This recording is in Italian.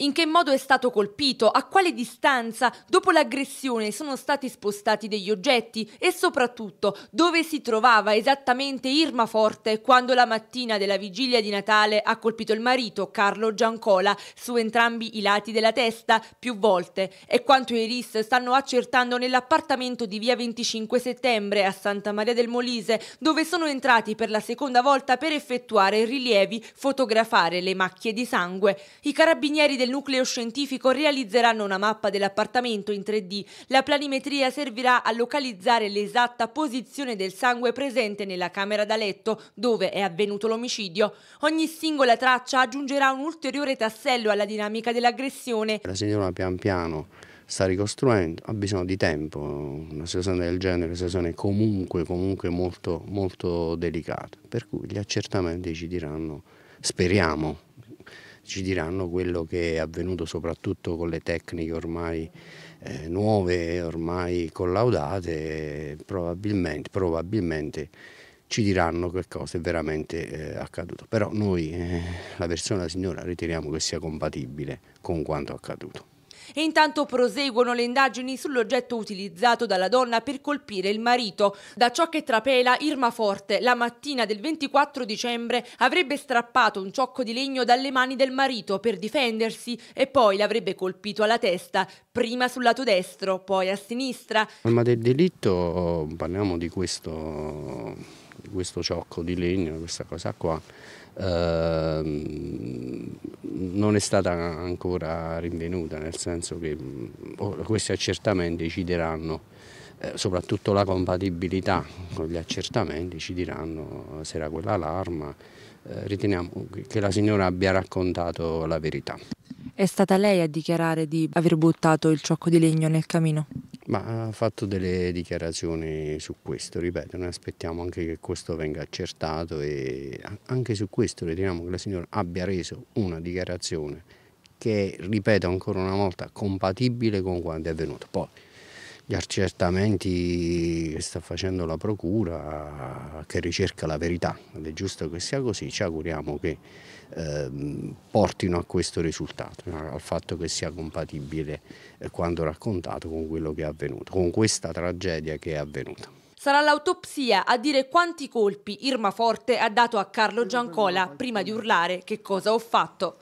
In che modo è stato colpito? A quale distanza dopo l'aggressione sono stati spostati degli oggetti? E soprattutto, dove si trovava esattamente Irma Forte quando la mattina della vigilia di Natale ha colpito il marito, Carlo Giancola, su entrambi i lati della testa, più volte? E quanto i RIS stanno accertando nell'appartamento di via 25 settembre a Santa Maria del Molise, dove sono entrati per la seconda volta per effettuare rilievi, fotografare le macchie di sangue? I carabinieri del del nucleo scientifico realizzeranno una mappa dell'appartamento in 3D. La planimetria servirà a localizzare l'esatta posizione del sangue presente nella camera da letto dove è avvenuto l'omicidio. Ogni singola traccia aggiungerà un ulteriore tassello alla dinamica dell'aggressione. La signora pian piano sta ricostruendo, ha bisogno di tempo, una situazione del genere, una situazione comunque, comunque molto, molto delicata, per cui gli accertamenti ci diranno, speriamo, ci diranno quello che è avvenuto soprattutto con le tecniche ormai eh, nuove, ormai collaudate, probabilmente, probabilmente ci diranno che cosa è veramente eh, accaduto. Però noi eh, la persona signora riteniamo che sia compatibile con quanto accaduto. E intanto proseguono le indagini sull'oggetto utilizzato dalla donna per colpire il marito. Da ciò che trapela, Irma Forte, la mattina del 24 dicembre, avrebbe strappato un ciocco di legno dalle mani del marito per difendersi e poi l'avrebbe colpito alla testa, prima sul lato destro, poi a sinistra. Forma del delitto, parliamo di questo, di questo ciocco di legno, questa cosa qua. Ehm non è stata ancora rinvenuta, nel senso che mm, oh, questi accertamenti ci diranno, eh, soprattutto la compatibilità con gli accertamenti, ci diranno eh, se era quella l'arma, eh, riteniamo che la signora abbia raccontato la verità. È stata lei a dichiarare di aver buttato il ciocco di legno nel camino? Ma ha fatto delle dichiarazioni su questo, ripeto, noi aspettiamo anche che questo venga accertato e anche su questo riteniamo che la signora abbia reso una dichiarazione che, ripeto ancora una volta, compatibile con quanto è avvenuto. Poi, gli accertamenti che sta facendo la Procura, che ricerca la verità, ed è giusto che sia così, ci auguriamo che ehm, portino a questo risultato, al fatto che sia compatibile eh, quanto raccontato con quello che è avvenuto, con questa tragedia che è avvenuta. Sarà l'autopsia a dire quanti colpi Irma Forte ha dato a Carlo Giancola prima di urlare che cosa ho fatto.